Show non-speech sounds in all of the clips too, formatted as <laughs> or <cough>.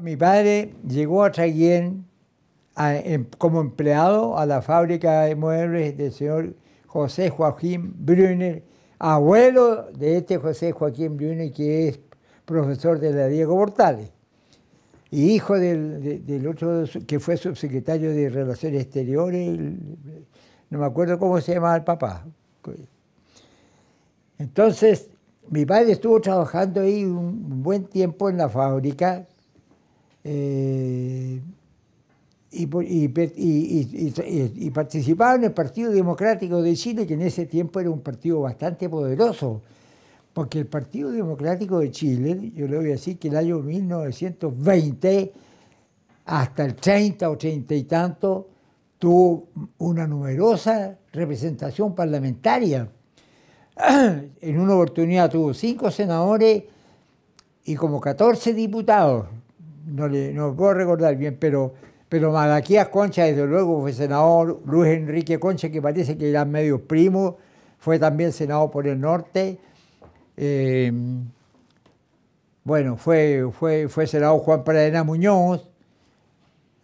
Mi padre llegó a Traguien em, como empleado a la fábrica de muebles del señor José Joaquín Brunner, abuelo de este José Joaquín Brunner, que es profesor de la Diego Portales, y hijo del, otro que fue subsecretario de Relaciones Exteriores, no me acuerdo cómo se llamaba el papá. Entonces, mi padre estuvo trabajando ahí un buen tiempo en la fábrica eh, y, y, participaba en el Partido Democrático de Chile, que en ese tiempo era un partido bastante poderoso, porque el Partido Democrático de Chile, yo le voy a decir que el año 1920 hasta el 30 o 30 y tanto, tuvo una numerosa representación parlamentaria. En una oportunidad tuvo cinco senadores y como 14 diputados no, puedo recordar bien, pero, pero Malaquías Concha, desde luego, fue senador, Luis Enrique Concha, que parece que era medio primo, fue también senador por el norte. Eh, bueno, fue, fue, fue senador Juan Paredena Muñoz, u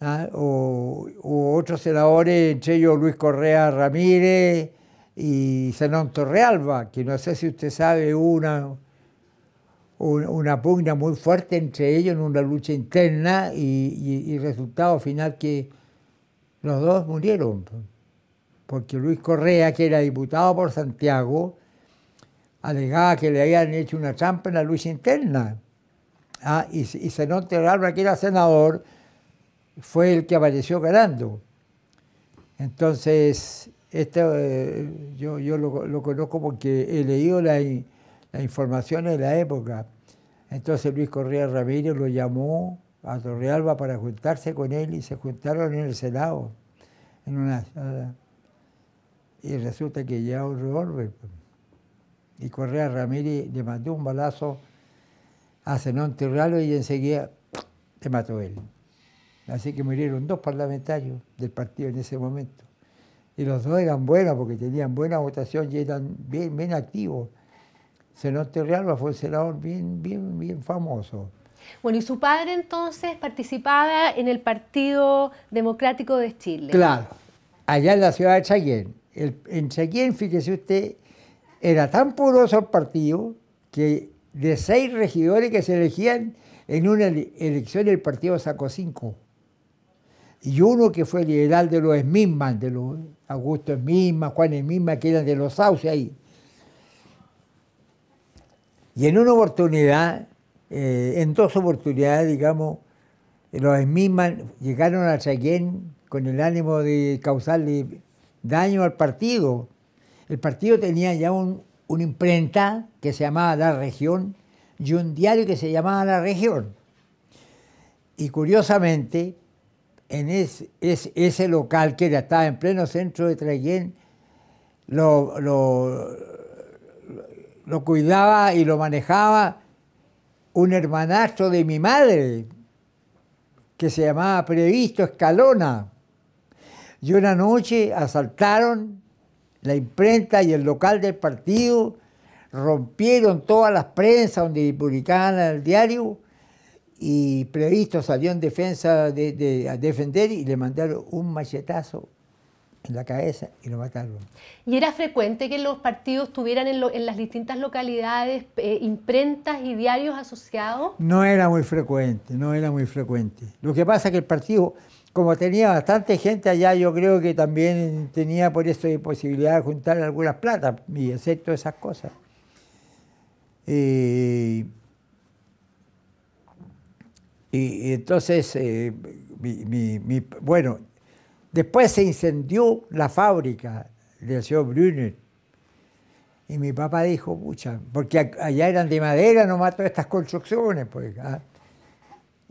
¿ah? o, otros senadores, entre ellos Luis Correa Ramírez y Senón Torrealba, que no sé si usted sabe, una, una pugna muy fuerte entre ellos, en una lucha interna y, resultado final que los dos murieron. Porque Luis Correa, que era diputado por Santiago, alegaba que le habían hecho una trampa en la lucha interna. Ah, y, y Zenón Terralba, que era senador, fue el que apareció ganando. Entonces, eh, yo, yo lo, lo, conozco porque he leído la, la información de la época. Entonces Luis Correa Ramírez lo llamó a Torrealba para juntarse con él y se juntaron en el Senado, Y resulta que ya un revólver. Y Correa Ramírez le mandó un balazo a Senón Torrealba y enseguida le mató él. Así que murieron dos parlamentarios del partido en ese momento. Y los dos eran buenos porque tenían buena votación y eran bien, bien activos cenote Realba fue un senador bien, bien, bien famoso. Bueno, y su padre entonces participaba en el Partido Democrático de Chile. Claro, allá en la ciudad de Chaguén. en Chaguén, fíjese usted, era tan poderoso el partido que de seis regidores que se elegían en una elección el partido sacó cinco. Y uno que fue liberal de los Esmismas, de los Augusto Esmismas, Juan Esmismas, que eran de los Sauce ahí. Y en una oportunidad, eh, en dos oportunidades, digamos, los mismas llegaron a Trayen con el ánimo de causarle daño al partido. El partido tenía ya una imprenta que se llamaba La Región y un diario que se llamaba La Región. Y curiosamente, en ese, local que ya estaba en pleno centro de Trayen, lo, lo cuidaba y lo manejaba un hermanastro de mi madre, que se llamaba Previsto Escalona. Y una noche asaltaron la imprenta y el local del partido, rompieron todas las prensas donde publicaban el diario y Previsto salió en defensa de, a defender y le mandaron un machetazo en la cabeza y lo mataron. ¿Y era frecuente que los partidos tuvieran en, las distintas localidades eh, imprentas y diarios asociados? No era muy frecuente, no era muy frecuente. Lo que pasa es que el partido, como tenía bastante gente allá, yo creo que también tenía por eso posibilidad de juntar algunas platas y hacer todas esas cosas. Eh, y, entonces, eh, bueno, Después se incendió la fábrica del señor Brunner. Y mi papá dijo, pucha, porque allá eran de madera no todas estas construcciones, pues, ¿ah?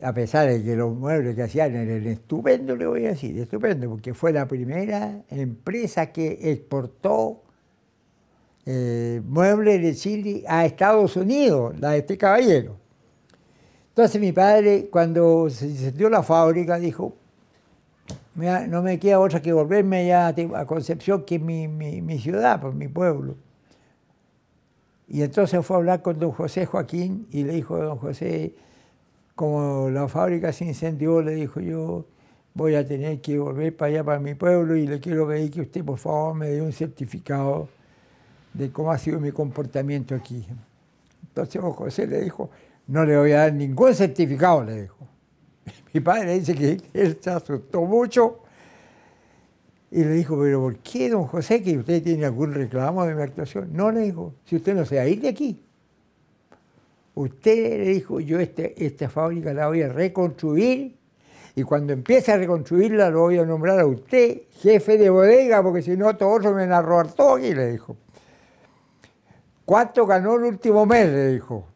a pesar de que los muebles que hacían eran estupendos, le voy a decir, estupendo, porque fue la primera empresa que exportó eh, muebles de Chile a Estados Unidos, la de este caballero. Entonces mi padre, cuando se incendió la fábrica, dijo, no me queda otra que volverme ya a Concepción, que es mi, ciudad, por pues, mi pueblo. Y entonces fue a hablar con don José Joaquín y le dijo a don José, como la fábrica se incendió, le dijo yo voy a tener que volver para allá, para mi pueblo, y le quiero pedir que usted, por favor, me dé un certificado de cómo ha sido mi comportamiento aquí. Entonces don José le dijo, no le voy a dar ningún certificado, le dijo. Mi padre dice que él se asustó mucho y le dijo, pero ¿por qué, don José, que usted tiene algún reclamo de mi actuación? No, le dijo, si usted no se va a ir de aquí. Usted le dijo, yo este, esta fábrica la voy a reconstruir y cuando empiece a reconstruirla lo voy a nombrar a usted jefe de bodega, porque si no todos me van a robar todo aquí, le dijo. ¿Cuánto ganó el último mes? Le dijo.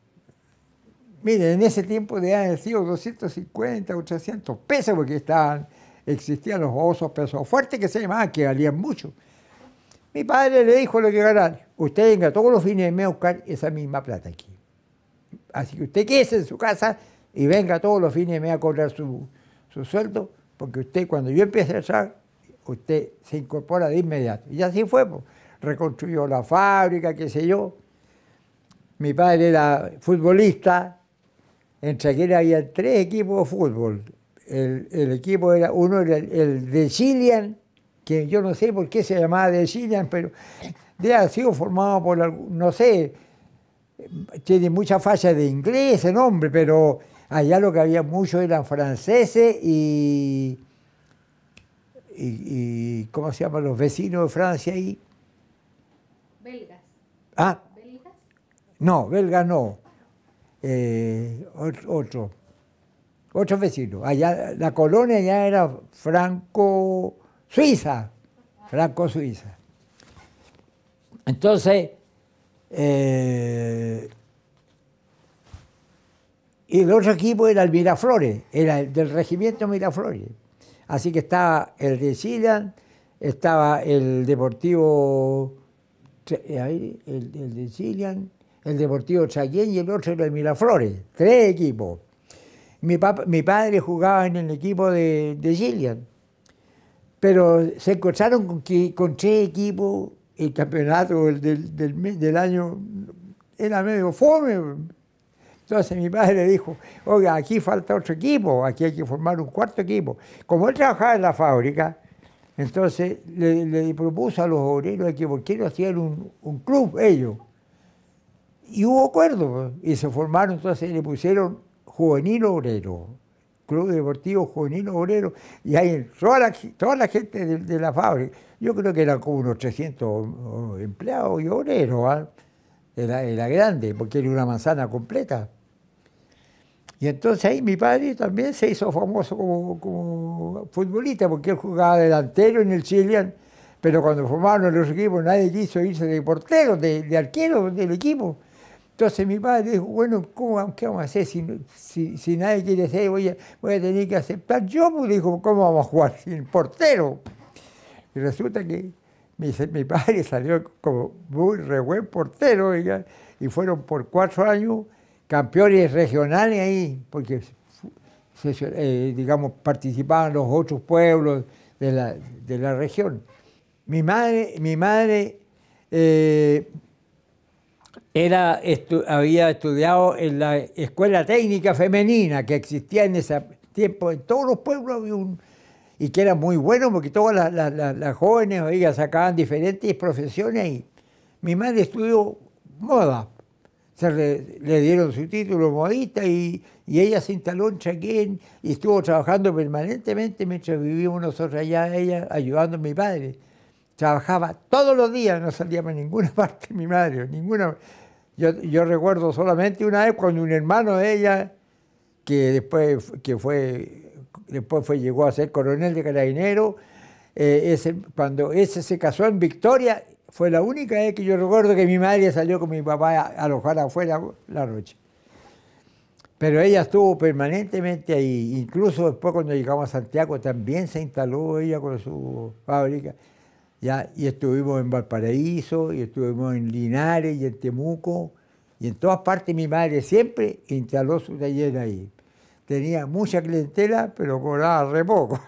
Miren, en ese tiempo de sido 250, 800 pesos, porque estaban, existían los osos pesos fuertes que se llamaban, que valían mucho. Mi padre le dijo lo que ganaron, Usted venga todos los fines de mes a buscar esa misma plata aquí. Así que usted quédese en su casa y venga todos los fines de mes a cobrar su, su sueldo, porque usted cuando yo empiece a echar, usted se incorpora de inmediato. Y así fue, pues. reconstruyó la fábrica, qué sé yo. Mi padre era futbolista, que había tres equipos de fútbol. El, equipo era, uno era el, de Chilean, que yo no sé por qué se llamaba de Chilean, pero ha sido formado por, no sé, tiene mucha falla de inglés ese nombre, pero allá lo que había mucho eran franceses y, ¿cómo se llaman los vecinos de Francia ahí? Belgas. ¿Ah? ¿Belgas? No, belgas no. Eh, otro, otro vecino. Allá, la colonia ya era franco-suiza, franco-suiza. Entonces, eh, y el otro equipo era el Miraflores, era el del regimiento Miraflores. Así que estaba el de estaba el Deportivo, el, el de el Deportivo Chaquén y el otro era el Miraflores, tres equipos. Mi, padre jugaba en el equipo de, de Gillian, pero se encontraron con, tres equipos, el campeonato del, año era medio fome. Entonces mi padre dijo, oiga, aquí falta otro equipo, aquí hay que formar un cuarto equipo. Como él trabajaba en la fábrica, entonces le, propuso a los obreros que por qué no hacían un, un club ellos. Y hubo acuerdo, y se formaron, entonces le pusieron Juvenil Obrero, Club Deportivo Juvenil Obrero, y ahí toda la, toda la gente de, la fábrica, yo creo que eran como unos 300 empleados y obreros, ¿ah? era, grande, porque era una manzana completa. Y entonces ahí mi padre también se hizo famoso como, futbolista, porque él jugaba delantero en el Chilean, pero cuando formaron los equipos nadie quiso irse de portero, de arquero del equipo. Entonces mi padre dijo, bueno, ¿cómo, ¿qué vamos a hacer si, si, nadie quiere ser? Voy a, tener que aceptar. Yo me pues, dijo, ¿cómo vamos a jugar sin portero? Y resulta que mi, padre <laughs> salió como muy re buen portero y fueron por cuatro años campeones regionales ahí, porque eh, digamos, participaban los otros pueblos de la, región. Mi madre, mi madre eh, era, había estudiado en la escuela técnica femenina que existía en ese tiempo, en todos los pueblos y que era muy bueno porque todas las, jóvenes, sacaban diferentes profesiones y mi madre estudió moda. Se le, dieron su título modista y, ella se instaló en Chaquén y estuvo trabajando permanentemente mientras vivimos nosotros allá, ella ayudando a mi padre. Trabajaba todos los días, no salía en ninguna <laughs> parte mi madre, ninguna. Yo, recuerdo solamente una vez cuando un hermano de ella, que después, que fue, después fue, llegó a ser coronel de carabinero, eh, ese, cuando ese se casó en Victoria, fue la única vez que yo recuerdo que mi madre salió con mi papá a alojar afuera la noche. Pero ella estuvo permanentemente ahí, incluso después cuando llegamos a Santiago también se instaló ella con su fábrica. ¿ya? y estuvimos en Valparaíso, y estuvimos en Linares, y en Temuco, y en todas partes mi madre siempre instaló su taller ahí. Tenía mucha clientela, pero cobraba re poco. <laughs>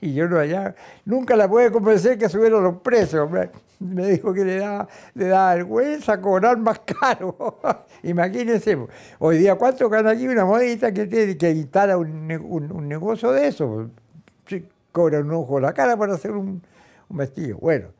Y yo no allá, nunca la pude convencer que subieron los precios. Me, me dijo que le daba, le daba vergüenza cobrar más caro. <laughs> Imagínense, hoy día, ¿cuánto gana aquí una modita que tiene que instala un, un, negocio de eso? Cobra un ojo a la cara para hacer un, un vestido Bueno,